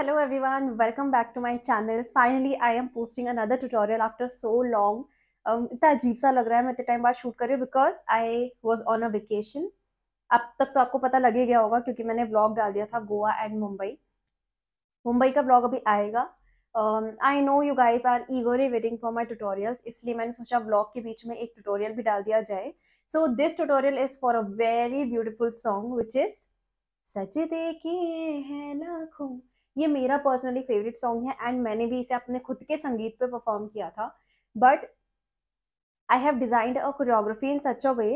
Hello everyone welcome back to my channel finally I am posting another tutorial after so long इतना अजीब सा लग रहा है मैं इतने टाइम बाद शूट कर रही हूँ because I was on a vacation अब तक तो आपको पता लग ही गया होगा क्योंकि मैंने ब्लॉग डाल दिया था गोवा एंड मुंबई मुंबई का ब्लॉग अभी आएगा I know you guys are eagerly waiting for my tutorials इसलिए मैंने सोचा ब्लॉग के बीच में एक ट्यूटोरियल भी डाल दिया जाए so this tutorial is for a very beautiful song which is Sajde देखिए हैं ये मेरा पर्सनली फेवरेट सॉन्ग है एंड मैंने भी इसे अपने खुद के संगीत पे परफॉर्म किया था but I have designed a choreography in such a way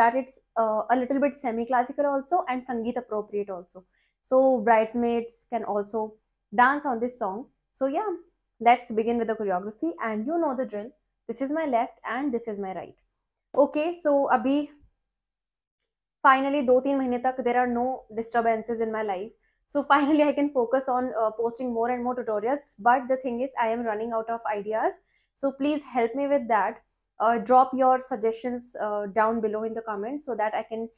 that it's a little bit semi classical also and sangeet appropriate also so bridesmaids can also dance on this song so yeah let's begin with a choreography and you know the drill this is my left and this is my right okay so अभी finally दो तीन महीने तक there are no disturbances in my life so finally i can focus on uh, posting more and more tutorials but the thing is i am running out of ideas so please help me with that uh, drop your suggestions uh, down below in the comments so that i can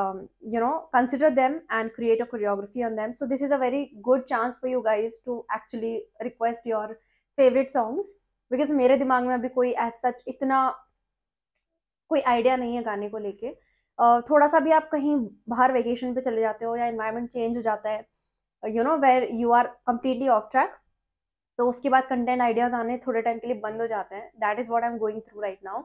um, you know consider them and create a choreography on them so this is a very good chance for you guys to actually request your favorite songs because मेरे दिमाग में अभी कोई as such itna कोई idea नहीं है गाने को लेके थोड़ा सा भी आप कहीं बाहर वेकेशन पे चले जाते हो या इन्वायरमेंट चेंज हो जाता है you know where you are completely off track तो उसके बाद कंटेंट आइडियाज आने थोड़े टाइम के लिए बंद हो जाते हैं that is what I am going through right now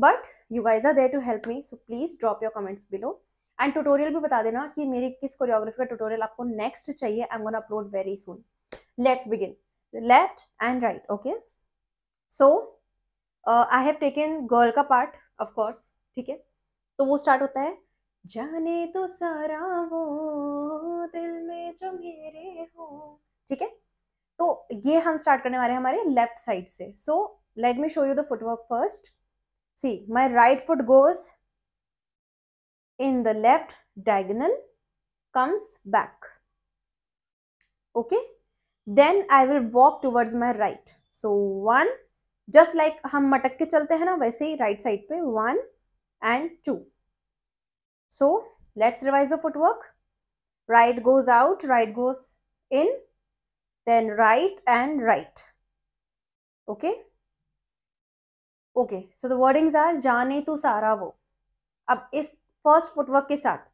but you guys are there to help me so please drop your comments below and tutorial भी बता देना कि मेरी किस कोरियोग्राफी का ट्यूटोरियल आपको नेक्स्ट चाहिए I am gonna upload very soon let's begin left and right okay so I have taken girl का पार्ट ऑफकोर्स ठीक है तो वो स्टार्ट होता है जाने तो सारा वो जो मेरे हो ठीक है तो ये हम स्टार्ट करने वाले हैं हमारे लेफ्ट साइड से so let me show you the footwork first see my right foot goes in the left diagonal comes back okay then I will walk towards my right so one just like हम मटक के चलते हैं ना वैसे ही right side पे one and two so let's revise the footwork right goes out right goes in then right and right okay okay so the wordings are jaane tu sara wo ab is first footwork ke sath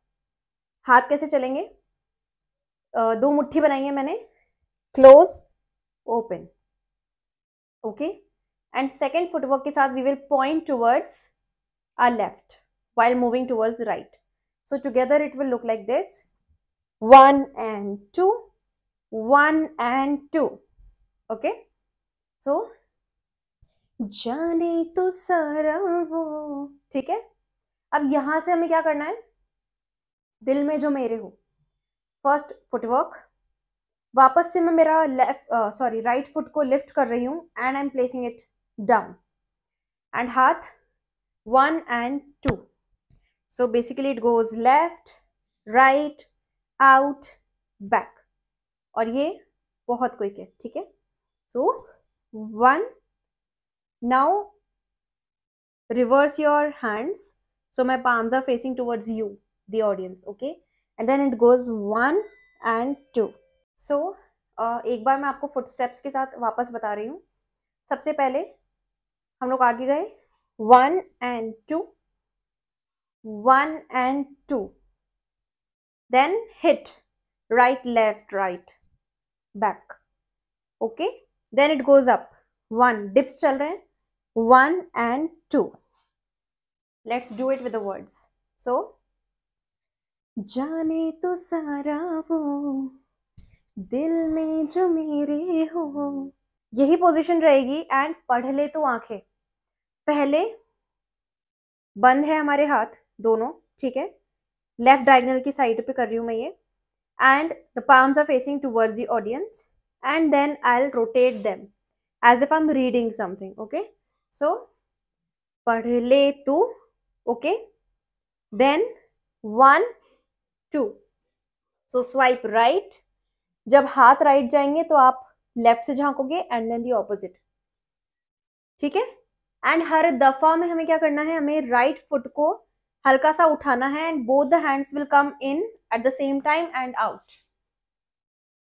haath kaise chalenge uh, do mutthi banayi hai maine close open okay and second footwork ke sath we will point towards our left while moving towards right. So together it will look like this. One and two one and two okay so जाने तो सारा वो ठीक है अब यहां से हमें क्या करना है दिल में जो मेरे हो फर्स्ट फुटवर्क वापस से मैं मेरा लेफ्ट सॉरी राइट फुट को लिफ्ट कर रही हूं and I am placing it down and हाथ one and two so basically it goes left right out back और ये बहुत क्विक है ठीक है so one now reverse your hands so my palms are facing towards you the audience okay and then it goes one and two so एक बार मैं आपको फुट स्टेप्स के साथ वापस बता रही हूँ सबसे पहले हम लोग आगे गए one and two one and two then hit right left right back okay then it goes up one dips chal rahe one and two let's do it with the words so jaane to sara wo दिल में जो मेरे हो यही position रहेगी and पढ़ ले तो आंखें पहले बंद है हमारे हाथ दोनों ठीक है लेफ्ट डायगनल की साइड पे कर रही हूँ मैं ये and the palms are facing towards the audience and then I'll rotate them as if I am reading something okay so पढ़ ले तू okay then one two so swipe right जब हाथ राइट जाएंगे तो आप लेफ्ट से झांकोगे एंड देन दी ऑपोजिट ठीक है एंड हर दफा में हमें क्या करना है हमें राइट right फुट को हल्का सा उठाना है and both the hands will come in at the same time and out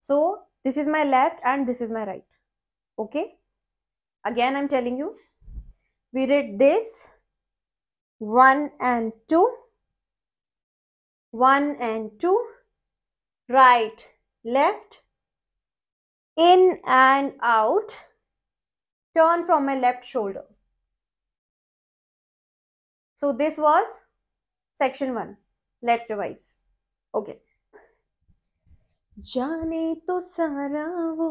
so this is my left and this is my right okay again i'm telling you we did this one and two one and two right left in and out turn from my left shoulder so this was section one let's revise okay जाने तो सारा वो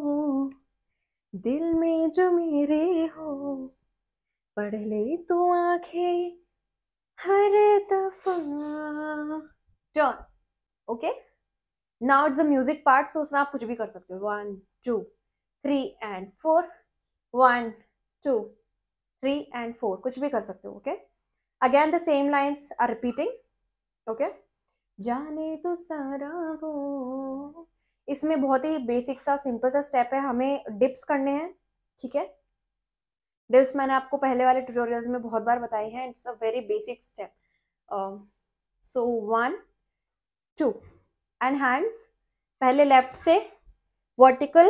दिल में जो मेरे हो पढ़ ले तो आंखें हर दफा डॉन okay now it's the music part so उसमें आप कुछ भी कर सकते हो one two three and four one two three and four कुछ भी कर सकते हो okay okay? Again the same lines are repeating okay जाने तो सारा वो इसमें बहुत ही बेसिक सा सिंपल सा स्टेप है हमें डिप्स करने हैं ठीक है डिप्स मैंने आपको पहले वाले ट्यूटोरियल्स में बहुत बार बताए हैं it's a very basic step so one two and hands पहले लेफ्ट से वर्टिकल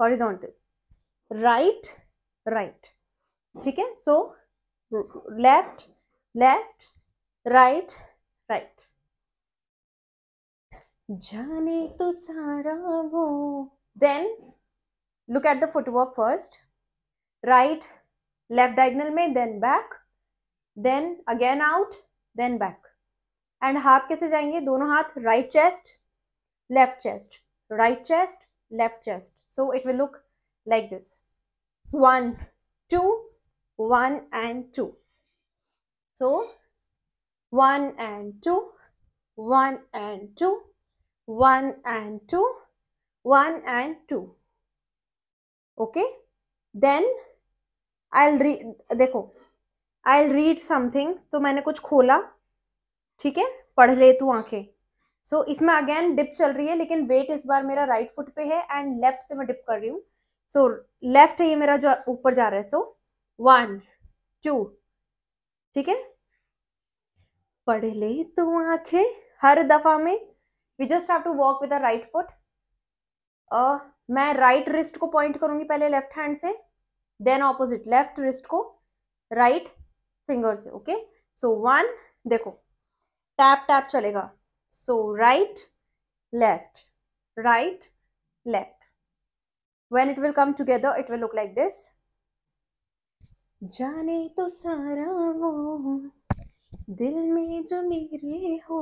हॉरिजॉन्टल राइट राइट ठीक है so left left right right जाने तो सारा वो then look at the footwork first right left diagonal में then back then again out then back and हाथ कैसे जाएंगे दोनों हाथ right chest left chest right chest left chest so it will look like this one two one and two So one and two one and two one and two one and two Okay. Then I'll read, देखो I read something तो मैंने कुछ खोला ठीक है पढ़ ले तू आंखें सो so, इसमें अगेन डिप चल रही है लेकिन वेट इस बार मेरा राइट right फुट पे है एंड लेफ्ट से मैं डिप कर रही हूँ सो so, लेफ्ट है ये मेरा जो ऊपर जा रहा है सो वन टू ठीक है पढ़ ले तो आंखें हर दफा में we just have to walk with right foot मैं राइट right रिस्ट को पॉइंट करूंगी पहले लेफ्ट हैंड से देन ऑपोजिट लेफ्ट रिस्ट को राइट right फिंगर से ओके सो वन देखो टैप टैप चलेगा so right left right left when it will come together it will look like this जाने तो सारा वो दिल में जो मेरे हो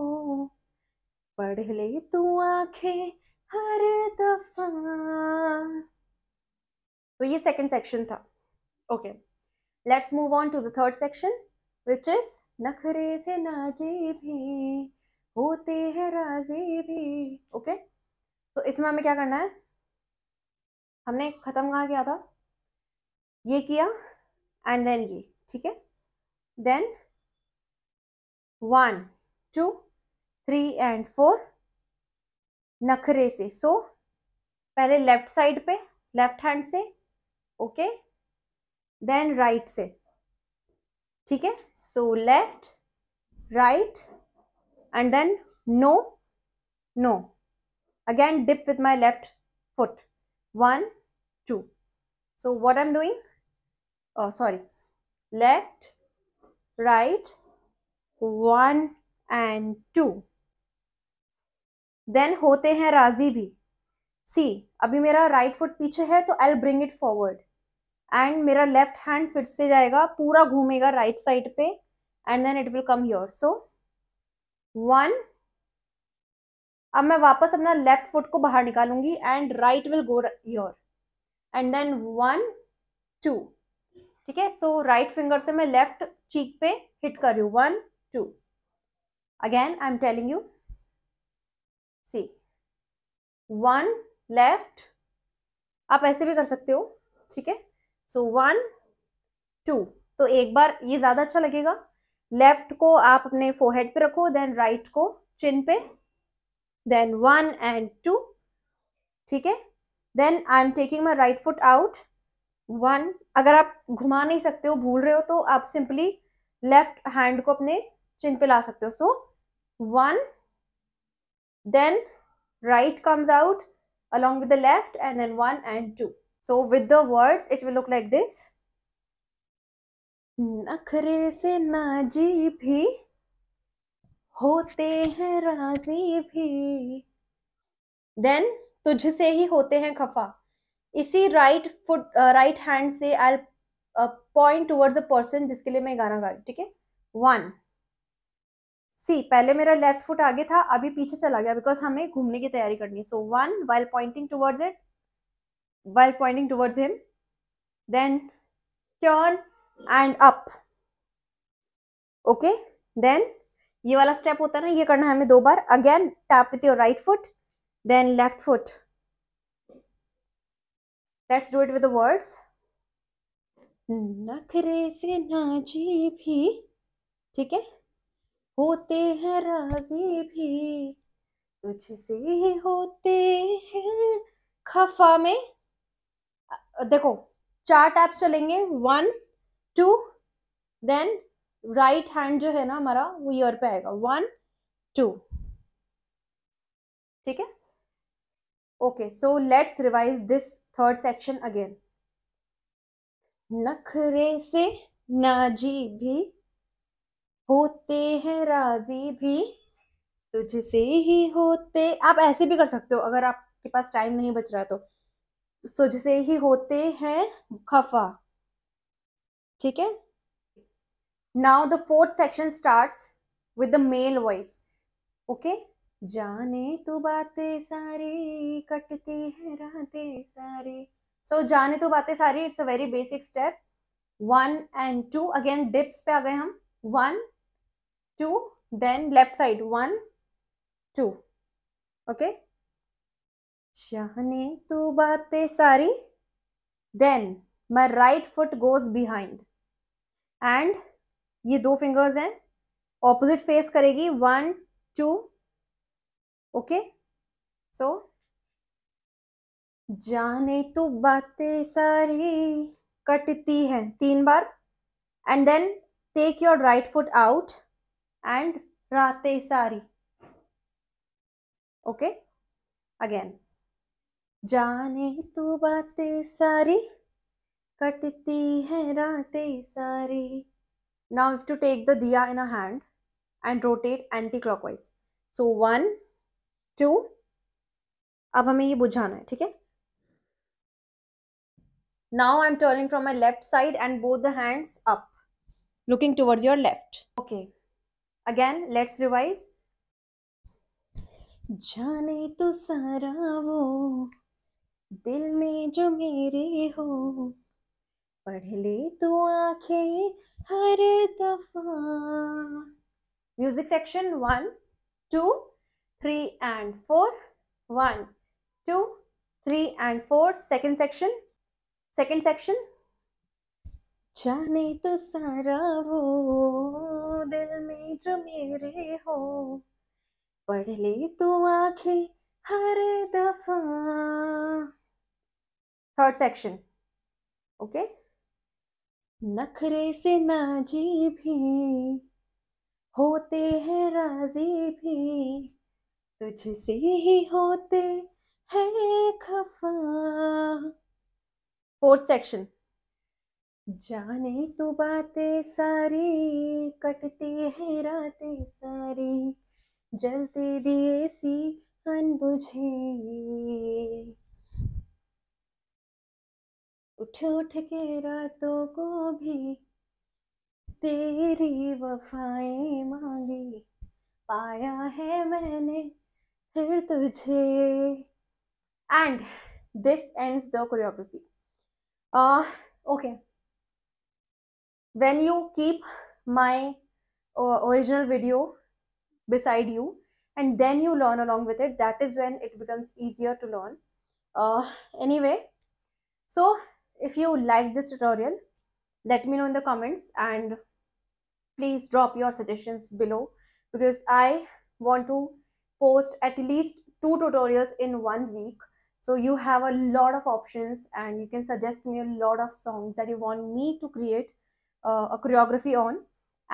पढ़ ले तू आंखें हर दफा तो ये सेकंड सेक्शन था okay let's move on to the third section which is नखरे से नाजे भी होते हैं राजे भी ओके तो इसमें हमें क्या करना है हमने खत्म कहा किया था ये किया एंड देन ये ठीक है then one two three and four नखरे से सो so, पहले लेफ्ट साइड पे लेफ्ट हैंड से ओके देन राइट से ठीक है so left right and then no no again dip with my left foot one two so what am doing sorry left right one and two then होते हैं राजी भी सी अभी मेरा राइट फुट पीछे है तो I bring it forward and मेरा लेफ्ट हैंड फिर से जाएगा पूरा घूमेगा राइट right साइड पे and then it will come your so one अब मैं वापस अपना लेफ्ट फुट को बाहर निकालूंगी and right will go your and then one two ठीक है सो राइट फिंगर से मैं लेफ्ट चीक पे हिट कर रही हूं one two again I am telling you see one left आप ऐसे भी कर सकते हो ठीक है सो वन टू तो एक बार ये ज़्यादा अच्छा लगेगा लेफ्ट को आप अपने फोरहेड पे रखो देन राइट को चिन पे देन वन एंड टू ठीक है then I am taking my right foot out one अगर आप घुमा नहीं सकते हो भूल रहे हो तो आप सिंपली लेफ्ट हैंड को अपने चिन पे ला सकते हो so one then right comes out along with the and and then 1 and 2 so with the words it will look like नखरे से नाजी भी होते हैं राजी भी देन तुझसे ही होते हैं खफा इसी राइट फुट राइट हैंड से I point towards a person जिसके लिए मैं गाना गा रही ठीक है वन सी पहले मेरा लेफ्ट फुट आगे था अभी पीछे चला गया बिकॉज हमें घूमने की तैयारी करनी है so one while pointing towards it while pointing towards him then turn and up okay then ये वाला स्टेप होता है ना ये करना है हमें दो बार again tap with your right foot then left foot let's do it with words नखरे से नाजी भी ठीक है होते हैं राजी भी तुझसे होते हैं खफा में देखो चार टैप्स चलेंगे one two then right hand जो है ना हमारा वो ईयर पे आएगा वन टू ठीक है okay so let's revise this third section again नखरे से नाजी भी होते हैं राजी भी तुझसे ही होते आप ऐसे भी कर सकते हो अगर आपके पास टाइम नहीं बच रहा तो तुझसे ही होते हैं खफा ठीक है now the fourth section starts with the male voice okay जाने तू तो बातें सारी कटती है रातें सारी सो so, जाने तू तो बातें सारी it's a very basic step one and two again dips पे आ गए हम one two then left side one two okay जाने तू तो बातें सारी then my right foot goes behind and ये दो फिंगर्स हैं ऑपोजिट फेस करेगी वन टू ओके सो जाने तो बातें सारी कटती है तीन बार and then take your right foot out and रातें सारी ओके अगेन जाने तो बातें सारी कटती है रातें सारी now to take the diya in a hand and rotate anti clockwise so one two अब हमें ये बुझाना है ठीक है now I am turning from my left side and both the hands up looking towards your left okay again let's revise जाने तो सारा वो दिल में जो मेरे हो पढ़ ले तो आंखें हर दफा music section one two three and four. One, two, three and four. Second section. Second section. जाने तो सारा वो दिल में जो मेरे हो पढ़ ले तो आंखें हर दफा थर्ड सेक्शन ओके नखरे से नाजी भी होते हैं राजी भी तुझसे ही होते है खफा फोर्थ सेक्शन जाने तो बातें सारी कटती है रातें सारी जलते दिए सी अनबुझे उठ उठ के रातों को भी तेरी वफाएं मांगी पाया है मैंने फिर तुझे and this ends the choreography uh, okay when you keep my uh, original video beside you and then you learn along with it that is when it becomes easier to learn uh, anyway so if you like this tutorial let me know in the comments and please drop your suggestions below because i want to post at least two tutorials in one week. So you have a lot of options and you can suggest me a lot of songs that you want me to create uh, a choreography on.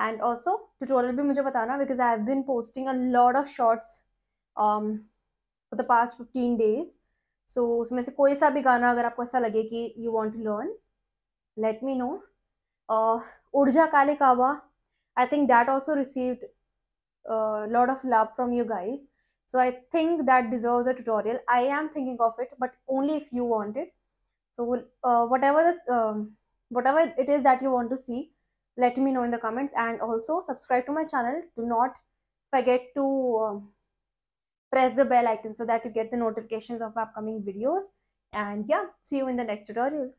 And also tutorial bhi mujhe batana because I have been posting a lot of shorts um, for the past 15 days. so, उसमें से कोई सा भी गाना अगर आपको ऐसा लगे कि you want to learn let me know ऊर्जा काले कावा I think that also received lot of love from you guys. So I think that deserves a tutorial. I am thinking of it, but only if you want it. So uh, whatever the, um, whatever it is that you want to see, let me know in the comments and also subscribe to my channel. Do not forget to um, press the bell icon so that you get the notifications of upcoming videos. And yeah, see you in the next tutorial.